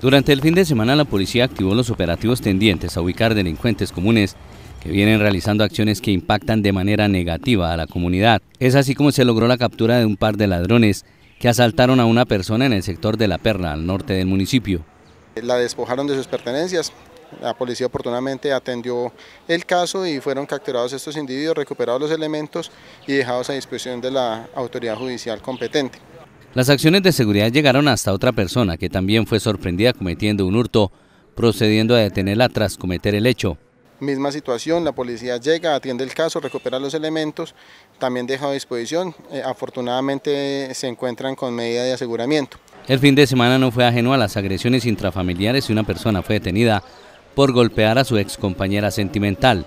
Durante el fin de semana la policía activó los operativos tendientes a ubicar delincuentes comunes que vienen realizando acciones que impactan de manera negativa a la comunidad. Es así como se logró la captura de un par de ladrones que asaltaron a una persona en el sector de La Perla, al norte del municipio. La despojaron de sus pertenencias, la policía oportunamente atendió el caso y fueron capturados estos individuos, recuperados los elementos y dejados a disposición de la autoridad judicial competente. Las acciones de seguridad llegaron hasta otra persona que también fue sorprendida cometiendo un hurto, procediendo a detenerla tras cometer el hecho. Misma situación, la policía llega, atiende el caso, recupera los elementos, también deja a disposición. Eh, afortunadamente se encuentran con medida de aseguramiento. El fin de semana no fue ajeno a las agresiones intrafamiliares y una persona fue detenida por golpear a su ex compañera sentimental.